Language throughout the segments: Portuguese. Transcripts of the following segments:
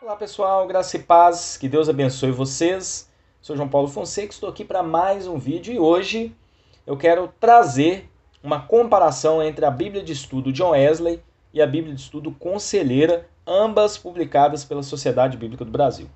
Olá pessoal, graça e paz, que Deus abençoe vocês. Sou João Paulo Fonseca, estou aqui para mais um vídeo e hoje eu quero trazer uma comparação entre a Bíblia de Estudo John Wesley e a Bíblia de Estudo Conselheira, ambas publicadas pela Sociedade Bíblica do Brasil.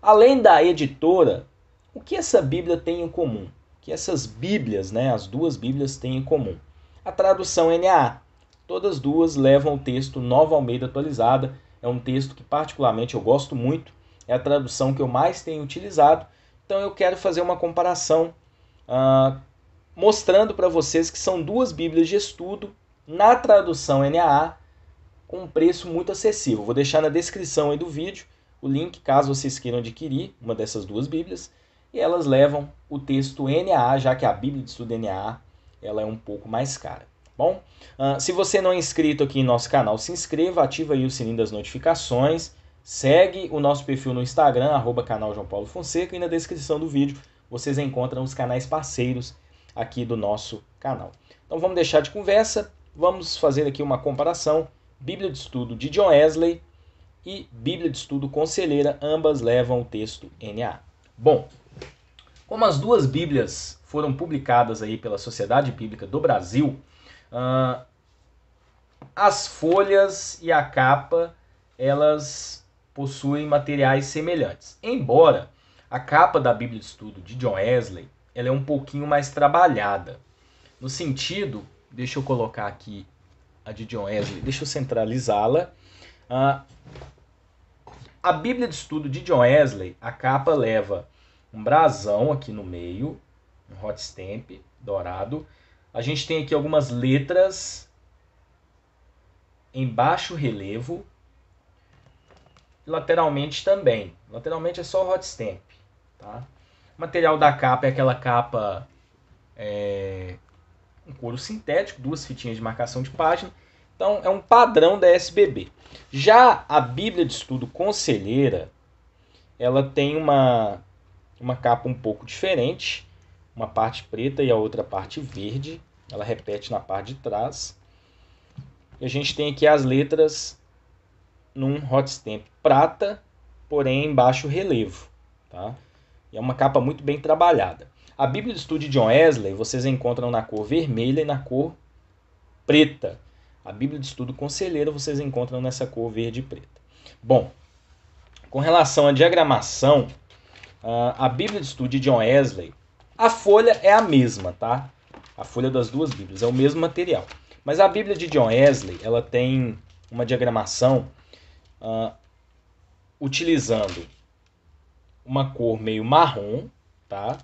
Além da editora, o que essa Bíblia tem em comum? que essas Bíblias, né, as duas Bíblias, têm em comum. A tradução NAA. Todas duas levam o texto Nova Almeida Atualizada. É um texto que, particularmente, eu gosto muito. É a tradução que eu mais tenho utilizado. Então, eu quero fazer uma comparação ah, mostrando para vocês que são duas Bíblias de estudo na tradução NAA com um preço muito acessível. Vou deixar na descrição aí do vídeo o link caso vocês queiram adquirir uma dessas duas Bíblias e elas levam o texto NAA, já que a Bíblia de Estudo NAA ela é um pouco mais cara. Tá bom, uh, se você não é inscrito aqui em nosso canal, se inscreva, ativa aí o sininho das notificações, segue o nosso perfil no Instagram, arroba canal João Paulo Fonseca, e na descrição do vídeo vocês encontram os canais parceiros aqui do nosso canal. Então vamos deixar de conversa, vamos fazer aqui uma comparação, Bíblia de Estudo de John Wesley e Bíblia de Estudo Conselheira, ambas levam o texto NA. Bom, como as duas Bíblias foram publicadas aí pela Sociedade Bíblica do Brasil, uh, as folhas e a capa elas possuem materiais semelhantes. Embora a capa da Bíblia de Estudo de John Wesley ela é um pouquinho mais trabalhada. No sentido, deixa eu colocar aqui a de John Wesley, deixa eu centralizá-la. Uh, a Bíblia de Estudo de John Wesley, a capa leva um brasão aqui no meio, um hot stamp dourado. A gente tem aqui algumas letras em baixo relevo. Lateralmente também. Lateralmente é só hot stamp. Tá? O material da capa é aquela capa é, um couro sintético, duas fitinhas de marcação de página. Então é um padrão da SBB. Já a Bíblia de Estudo Conselheira, ela tem uma uma capa um pouco diferente, uma parte preta e a outra parte verde. Ela repete na parte de trás. E a gente tem aqui as letras num hot stamp prata, porém em baixo relevo. Tá? E é uma capa muito bem trabalhada. A Bíblia de Estudo de John Wesley vocês encontram na cor vermelha e na cor preta. A Bíblia de Estudo Conselheiro vocês encontram nessa cor verde e preta. Bom, com relação à diagramação, ah, a Bíblia de Estudo de John Wesley, a folha é a mesma, tá? A folha das duas Bíblias é o mesmo material. Mas a Bíblia de John Wesley, ela tem uma diagramação uh, utilizando uma cor meio marrom, tá?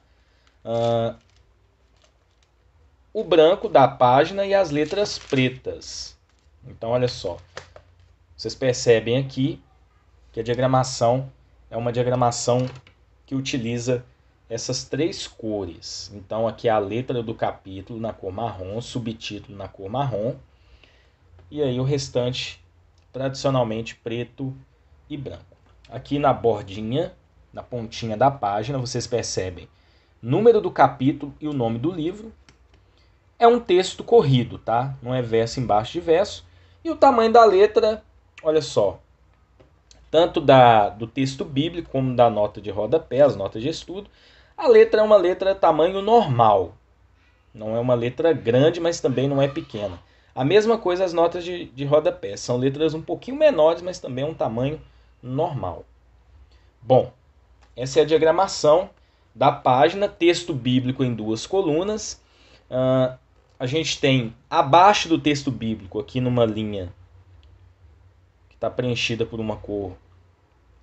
Uh, o branco da página e as letras pretas. Então, olha só. Vocês percebem aqui que a diagramação é uma diagramação que utiliza essas três cores. Então, aqui é a letra do capítulo na cor marrom, subtítulo na cor marrom, e aí o restante tradicionalmente preto e branco. Aqui na bordinha, na pontinha da página, vocês percebem número do capítulo e o nome do livro. É um texto corrido, tá? Não é verso embaixo de verso. E o tamanho da letra, olha só, tanto da, do texto bíblico como da nota de rodapé, as notas de estudo. A letra é uma letra tamanho normal. Não é uma letra grande, mas também não é pequena. A mesma coisa as notas de, de rodapé. São letras um pouquinho menores, mas também é um tamanho normal. Bom, essa é a diagramação da página, texto bíblico em duas colunas. Uh, a gente tem abaixo do texto bíblico, aqui numa linha que está preenchida por uma cor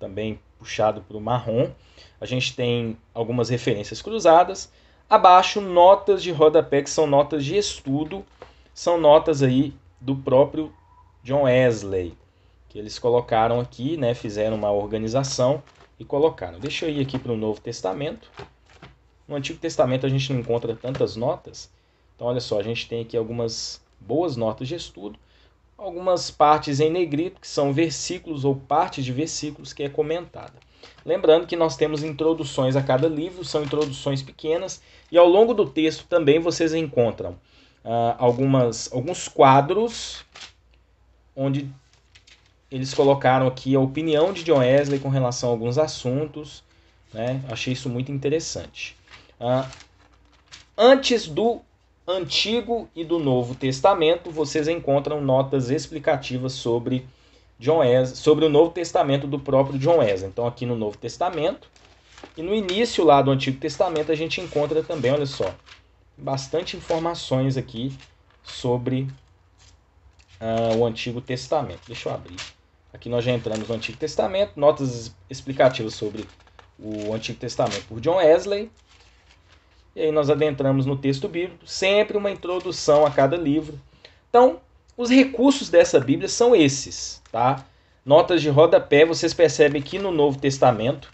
também puxado para o marrom. A gente tem algumas referências cruzadas. Abaixo, notas de rodapé, que são notas de estudo, são notas aí do próprio John Wesley, que eles colocaram aqui, né, fizeram uma organização e colocaram. Deixa eu ir aqui para o Novo Testamento. No Antigo Testamento a gente não encontra tantas notas. Então, olha só, a gente tem aqui algumas boas notas de estudo algumas partes em negrito, que são versículos ou parte de versículos que é comentada. Lembrando que nós temos introduções a cada livro, são introduções pequenas, e ao longo do texto também vocês encontram ah, algumas, alguns quadros onde eles colocaram aqui a opinião de John Wesley com relação a alguns assuntos. Né? Achei isso muito interessante. Ah, antes do Antigo e do Novo Testamento, vocês encontram notas explicativas sobre John Wesley, sobre o Novo Testamento do próprio John Wesley. Então aqui no Novo Testamento e no início lá do Antigo Testamento a gente encontra também, olha só, bastante informações aqui sobre uh, o Antigo Testamento. Deixa eu abrir. Aqui nós já entramos no Antigo Testamento, notas explicativas sobre o Antigo Testamento por John Wesley e aí nós adentramos no texto bíblico, sempre uma introdução a cada livro. Então, os recursos dessa Bíblia são esses, tá? Notas de rodapé, vocês percebem que no Novo Testamento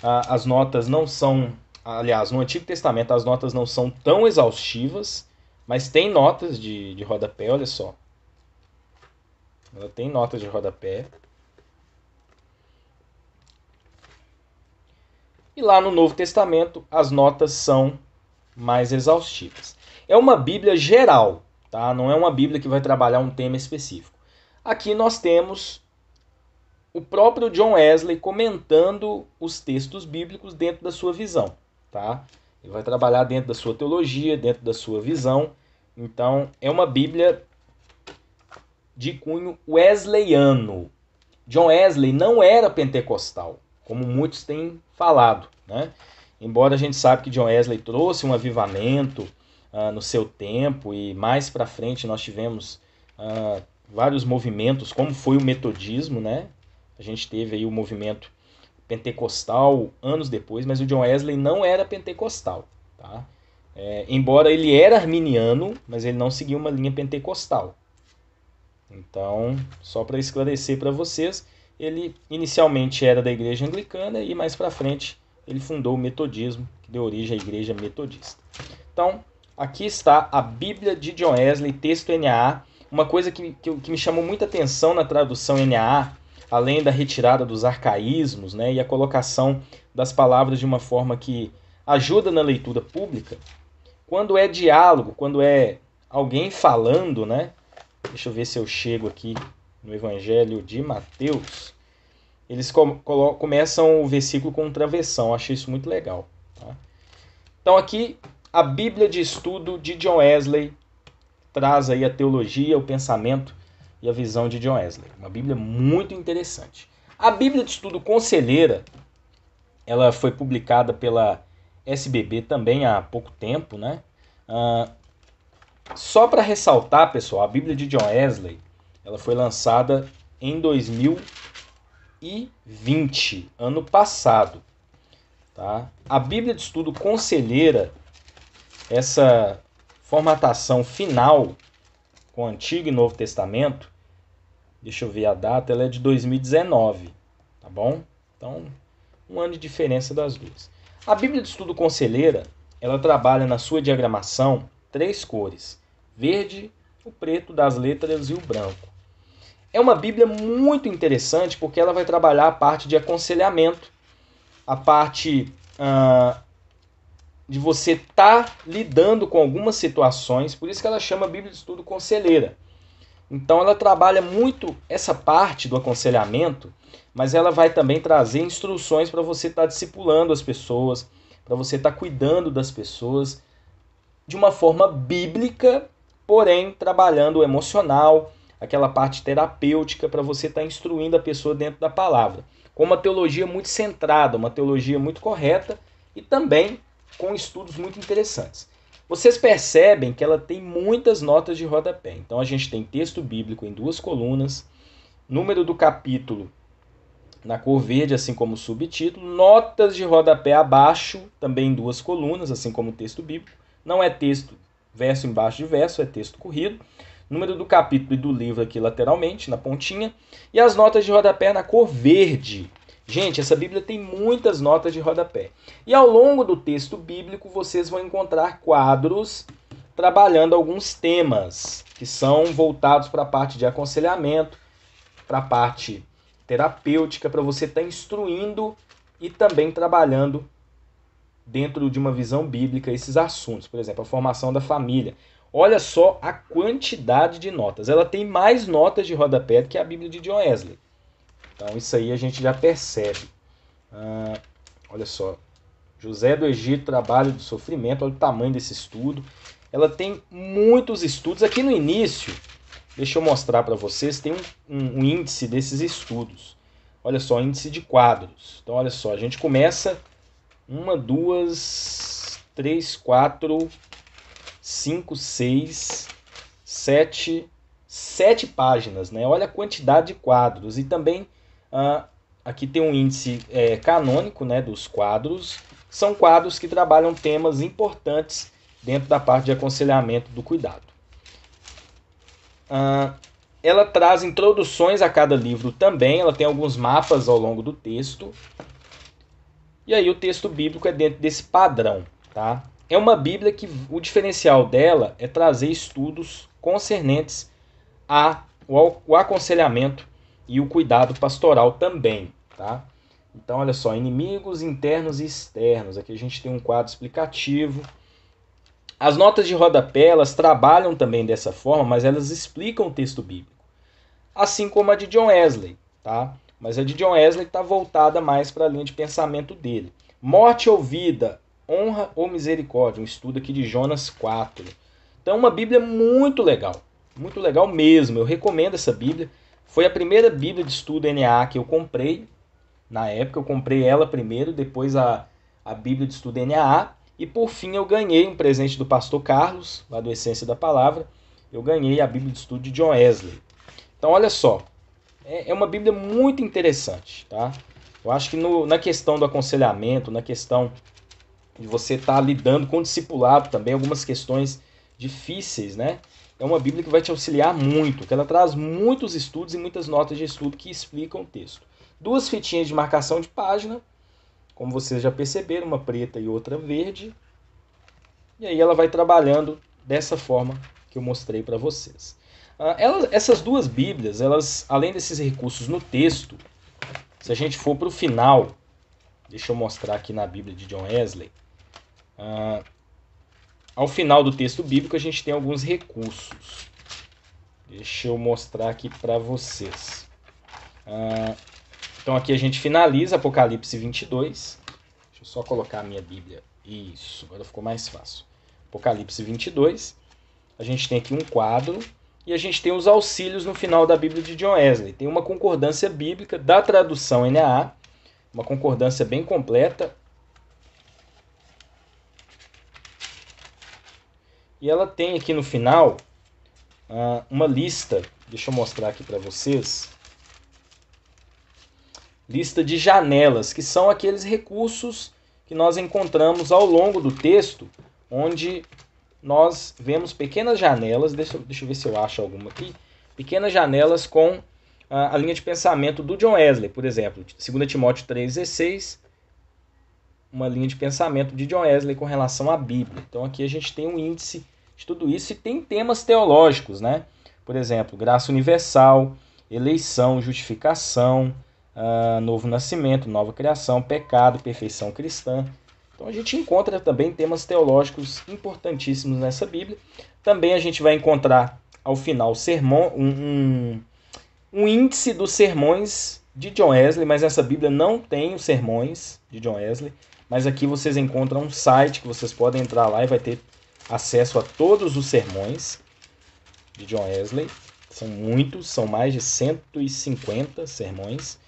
as notas não são, aliás, no Antigo Testamento as notas não são tão exaustivas, mas tem notas de, de rodapé, olha só. Ela tem notas de rodapé. E lá no Novo Testamento as notas são mais exaustivas. É uma Bíblia geral, tá? Não é uma Bíblia que vai trabalhar um tema específico. Aqui nós temos o próprio John Wesley comentando os textos bíblicos dentro da sua visão, tá? Ele vai trabalhar dentro da sua teologia, dentro da sua visão. Então, é uma Bíblia de cunho wesleyano. John Wesley não era pentecostal, como muitos têm falado, né? Embora a gente saiba que John Wesley trouxe um avivamento uh, no seu tempo e mais para frente nós tivemos uh, vários movimentos, como foi o metodismo, né? A gente teve aí o movimento pentecostal anos depois, mas o John Wesley não era pentecostal, tá? É, embora ele era arminiano, mas ele não seguia uma linha pentecostal. Então, só para esclarecer para vocês, ele inicialmente era da igreja anglicana e mais para frente ele fundou o metodismo, que deu origem à igreja metodista. Então, aqui está a Bíblia de John Wesley, texto NAA. Uma coisa que, que, que me chamou muita atenção na tradução NAA, além da retirada dos arcaísmos né, e a colocação das palavras de uma forma que ajuda na leitura pública, quando é diálogo, quando é alguém falando, né? Deixa eu ver se eu chego aqui no Evangelho de Mateus eles com, começam o versículo com um travessão. achei isso muito legal. Tá? Então aqui a Bíblia de Estudo de John Wesley traz aí a teologia, o pensamento e a visão de John Wesley. Uma Bíblia muito interessante. A Bíblia de Estudo Conselheira, ela foi publicada pela SBB também há pouco tempo, né? Uh, só para ressaltar, pessoal, a Bíblia de John Wesley, ela foi lançada em 2000 2020, ano passado. Tá? A Bíblia de Estudo Conselheira, essa formatação final com o Antigo e Novo Testamento, deixa eu ver a data, ela é de 2019, tá bom? Então, um ano de diferença das duas. A Bíblia de Estudo Conselheira, ela trabalha na sua diagramação três cores: verde, o preto das letras e o branco. É uma Bíblia muito interessante porque ela vai trabalhar a parte de aconselhamento, a parte ah, de você estar tá lidando com algumas situações, por isso que ela chama Bíblia de Estudo Conselheira. Então ela trabalha muito essa parte do aconselhamento, mas ela vai também trazer instruções para você estar tá discipulando as pessoas, para você estar tá cuidando das pessoas de uma forma bíblica, porém trabalhando o emocional, aquela parte terapêutica para você estar tá instruindo a pessoa dentro da palavra. Com uma teologia muito centrada, uma teologia muito correta e também com estudos muito interessantes. Vocês percebem que ela tem muitas notas de rodapé. Então a gente tem texto bíblico em duas colunas, número do capítulo na cor verde, assim como subtítulo, notas de rodapé abaixo, também em duas colunas, assim como o texto bíblico. Não é texto verso embaixo de verso, é texto corrido número do capítulo e do livro aqui lateralmente, na pontinha, e as notas de rodapé na cor verde. Gente, essa Bíblia tem muitas notas de rodapé. E ao longo do texto bíblico, vocês vão encontrar quadros trabalhando alguns temas que são voltados para a parte de aconselhamento, para a parte terapêutica, para você estar tá instruindo e também trabalhando dentro de uma visão bíblica esses assuntos. Por exemplo, a formação da família, Olha só a quantidade de notas. Ela tem mais notas de rodapé do que a Bíblia de John Wesley. Então isso aí a gente já percebe. Ah, olha só. José do Egito, Trabalho do Sofrimento. Olha o tamanho desse estudo. Ela tem muitos estudos. Aqui no início, deixa eu mostrar para vocês, tem um, um, um índice desses estudos. Olha só, índice de quadros. Então olha só, a gente começa uma, duas, três, quatro, 5, 6, 7, 7 páginas. Né? Olha a quantidade de quadros. E também ah, aqui tem um índice é, canônico né, dos quadros. São quadros que trabalham temas importantes dentro da parte de aconselhamento do cuidado. Ah, ela traz introduções a cada livro também, ela tem alguns mapas ao longo do texto. E aí o texto bíblico é dentro desse padrão, tá? É uma Bíblia que o diferencial dela é trazer estudos concernentes a o aconselhamento e o cuidado pastoral também, tá? Então, olha só, inimigos internos e externos. Aqui a gente tem um quadro explicativo. As notas de rodapé, elas trabalham também dessa forma, mas elas explicam o texto bíblico. Assim como a de John Wesley, tá? Mas a de John Wesley está voltada mais para a linha de pensamento dele. Morte ou vida, honra ou misericórdia, um estudo aqui de Jonas 4. Então é uma Bíblia muito legal, muito legal mesmo. Eu recomendo essa Bíblia. Foi a primeira Bíblia de estudo NA que eu comprei. Na época eu comprei ela primeiro, depois a, a Bíblia de estudo NA e por fim eu ganhei um presente do pastor Carlos, lá do Essência da Palavra. Eu ganhei a Bíblia de estudo de John Wesley. Então olha só, é, é uma Bíblia muito interessante, tá? Eu acho que no, na questão do aconselhamento, na questão de você estar tá lidando com o discipulado também, algumas questões difíceis, né? É uma Bíblia que vai te auxiliar muito, que ela traz muitos estudos e muitas notas de estudo que explicam o texto. Duas fitinhas de marcação de página, como vocês já perceberam, uma preta e outra verde. E aí ela vai trabalhando dessa forma que eu mostrei para vocês. Ah, elas, essas duas Bíblias, elas, além desses recursos no texto, se a gente for para o final, deixa eu mostrar aqui na Bíblia de John Wesley, ah, ao final do texto bíblico, a gente tem alguns recursos. Deixa eu mostrar aqui para vocês. Ah, então, aqui a gente finaliza Apocalipse 22. Deixa eu só colocar a minha Bíblia. Isso, agora ficou mais fácil. Apocalipse 22. A gente tem aqui um quadro e a gente tem os auxílios no final da Bíblia de John Wesley. Tem uma concordância bíblica da tradução NAA, uma concordância bem completa, E ela tem aqui no final uh, uma lista, deixa eu mostrar aqui para vocês. Lista de janelas, que são aqueles recursos que nós encontramos ao longo do texto, onde nós vemos pequenas janelas, deixa, deixa eu ver se eu acho alguma aqui, pequenas janelas com a, ah, a linha de pensamento do John Wesley, por exemplo, 2 Timóteo 3,16, uma linha de pensamento de John Wesley com relação à Bíblia. Então aqui a gente tem um índice de tudo isso e tem temas teológicos, né? Por exemplo, graça universal, eleição, justificação, uh, novo nascimento, nova criação, pecado, perfeição cristã. Então a gente encontra também temas teológicos importantíssimos nessa Bíblia. Também a gente vai encontrar ao final sermão, um, um, um índice dos sermões de John Wesley, mas essa Bíblia não tem os sermões de John Wesley mas aqui vocês encontram um site que vocês podem entrar lá e vai ter acesso a todos os sermões de John Wesley. São muitos, são mais de 150 sermões.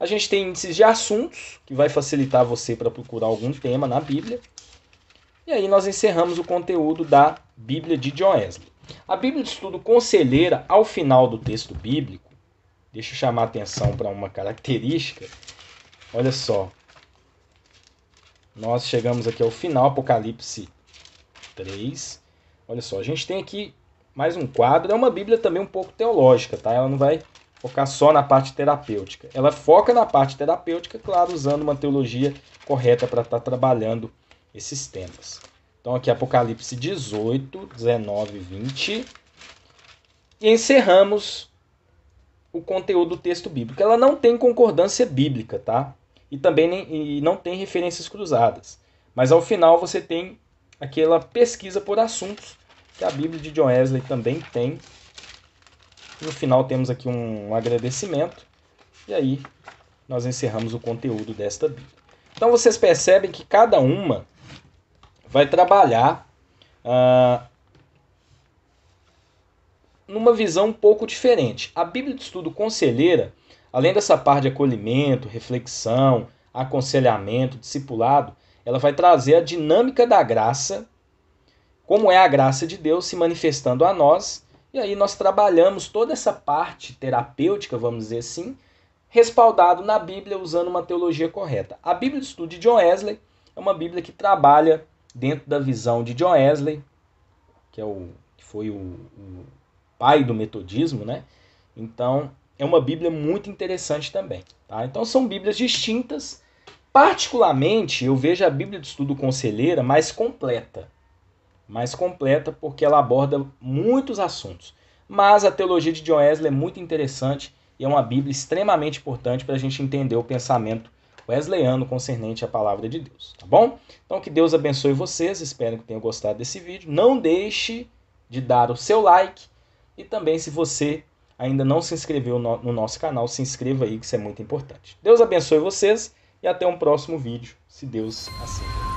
A gente tem índices de assuntos, que vai facilitar você para procurar algum tema na Bíblia. E aí nós encerramos o conteúdo da Bíblia de John Wesley. A Bíblia de Estudo Conselheira, ao final do texto bíblico, deixa eu chamar a atenção para uma característica. Olha só, nós chegamos aqui ao final, Apocalipse 3. Olha só, a gente tem aqui mais um quadro. É uma Bíblia também um pouco teológica, tá? Ela não vai focar só na parte terapêutica. Ela foca na parte terapêutica, claro, usando uma teologia correta para estar tá trabalhando esses temas. Então aqui Apocalipse 18, 19 e 20. E encerramos o conteúdo do texto bíblico. Ela não tem concordância bíblica, tá? e também nem, e não tem referências cruzadas. Mas ao final você tem aquela pesquisa por assuntos que a Bíblia de John Wesley também tem. No final temos aqui um agradecimento e aí nós encerramos o conteúdo desta Bíblia. Então vocês percebem que cada uma vai trabalhar ah, numa visão um pouco diferente. A Bíblia de Estudo Conselheira Além dessa parte de acolhimento, reflexão, aconselhamento, discipulado, ela vai trazer a dinâmica da graça, como é a graça de Deus se manifestando a nós, e aí nós trabalhamos toda essa parte terapêutica, vamos dizer assim, respaldado na Bíblia usando uma teologia correta. A Bíblia de Estudo de John Wesley é uma Bíblia que trabalha dentro da visão de John Wesley, que é o que foi o, o pai do metodismo, né? Então, é uma Bíblia muito interessante também. Tá? Então são Bíblias distintas. Particularmente, eu vejo a Bíblia de Estudo Conselheira mais completa. Mais completa porque ela aborda muitos assuntos. Mas a teologia de John Wesley é muito interessante e é uma Bíblia extremamente importante para a gente entender o pensamento wesleyano concernente à palavra de Deus, tá bom? Então que Deus abençoe vocês, espero que tenham gostado desse vídeo. Não deixe de dar o seu like e também se você ainda não se inscreveu no nosso canal, se inscreva aí, que isso é muito importante. Deus abençoe vocês e até um próximo vídeo, se Deus assim